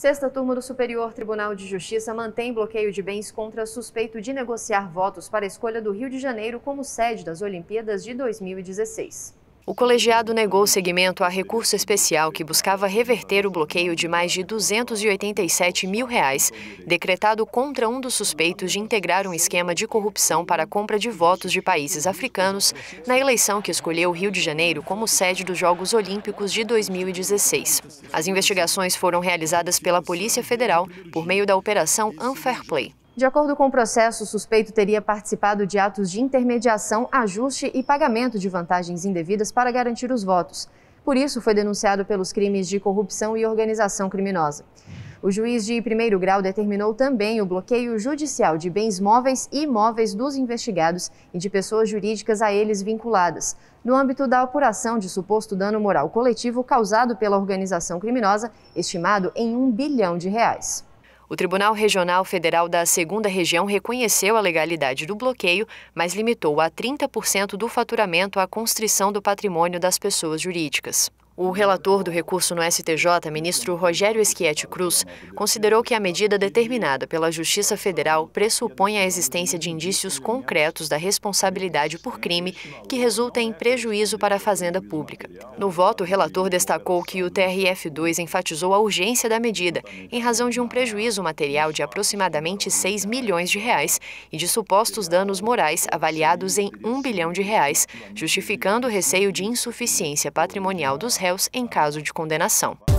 Sexta turma do Superior Tribunal de Justiça mantém bloqueio de bens contra suspeito de negociar votos para a escolha do Rio de Janeiro como sede das Olimpíadas de 2016 o colegiado negou seguimento a recurso especial que buscava reverter o bloqueio de mais de 287 mil reais, decretado contra um dos suspeitos de integrar um esquema de corrupção para a compra de votos de países africanos na eleição que escolheu o Rio de Janeiro como sede dos Jogos Olímpicos de 2016. As investigações foram realizadas pela Polícia Federal por meio da Operação Unfair Play. De acordo com o processo, o suspeito teria participado de atos de intermediação, ajuste e pagamento de vantagens indevidas para garantir os votos. Por isso, foi denunciado pelos crimes de corrupção e organização criminosa. O juiz de primeiro grau determinou também o bloqueio judicial de bens móveis e imóveis dos investigados e de pessoas jurídicas a eles vinculadas, no âmbito da apuração de suposto dano moral coletivo causado pela organização criminosa, estimado em um bilhão de reais. O Tribunal Regional Federal da Segunda Região reconheceu a legalidade do bloqueio, mas limitou a 30% do faturamento a constrição do patrimônio das pessoas jurídicas. O relator do recurso no STJ, ministro Rogério Schietti Cruz, considerou que a medida determinada pela Justiça Federal pressupõe a existência de indícios concretos da responsabilidade por crime que resulta em prejuízo para a Fazenda Pública. No voto, o relator destacou que o TRF2 enfatizou a urgência da medida, em razão de um prejuízo material de aproximadamente 6 milhões de reais e de supostos danos morais avaliados em 1 bilhão de reais, justificando o receio de insuficiência patrimonial dos réus réus em caso de condenação.